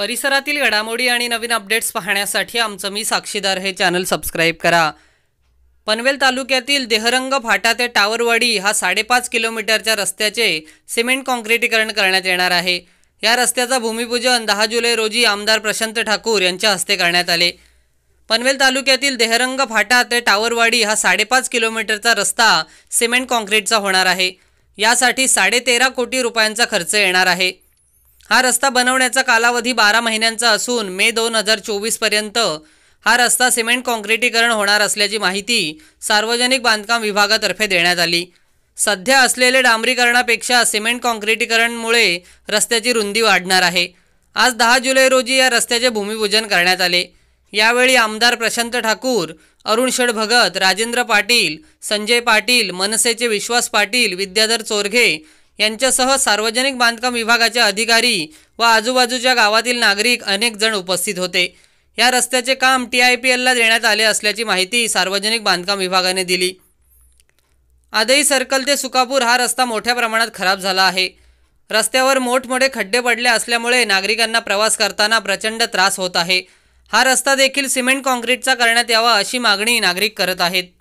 परिसरातील घडामोडी आणि नवीन अपडेट्स पाहण्यासाठी आमचं मी साक्षीदार हे चॅनल सबस्क्राईब करा पनवेल तालुक्यातील देहरंग फाटा ते टावरवाडी हा साडेपाच किलोमीटरच्या रस्त्याचे सिमेंट कॉन्क्रिटीकरण करण्यात येणार आहे या रस्त्याचा भूमिपूजन दहा जुलै रोजी आमदार प्रशांत ठाकूर यांच्या हस्ते करण्यात आले पनवेल तालुक्यातील देहरंग फाटा ते टावरवाडी हा साडेपाच किलोमीटरचा रस्ता सिमेंट कॉन्क्रीटचा होणार आहे यासाठी साडेतेरा कोटी रुपयांचा खर्च येणार आहे हा रस्ता बनवण्याचा कालावधी बारा महिन्यांचा असून मे दोन हजार चोवीसपर्यंत हा रस्ता सिमेंट काँक्रिटीकरण होणार असल्याची माहिती सार्वजनिक बांधकाम विभागातर्फे देण्यात आली सध्या असलेले डांबरीकरणापेक्षा सिमेंट काँक्रिटीकरणमुळे रस्त्याची रुंदी वाढणार आहे आज दहा जुलै रोजी या रस्त्याचे भूमिपूजन करण्यात आले यावेळी आमदार प्रशांत ठाकूर अरुण शेड भगत राजेंद्र पाटील संजय पाटील मनसेचे विश्वास पाटील विद्याधर चोरघे यांच्यासह सार्वजनिक बांधकाम विभागाचे अधिकारी व आजूबाजूच्या गावातील नागरिक अनेक जण उपस्थित होते या रस्त्याचे काम टी आय पी एलला देण्यात आले असल्याची माहिती सार्वजनिक बांधकाम विभागाने दिली आदई सर्कल ते सुकापूर हा रस्ता मोठ्या प्रमाणात खराब झाला आहे रस्त्यावर मोठमोठे खड्डे पडले असल्यामुळे नागरिकांना प्रवास करताना प्रचंड त्रास होत आहे हा रस्ता देखील सिमेंट कॉन्क्रीटचा करण्यात यावा अशी मागणी नागरिक करत आहेत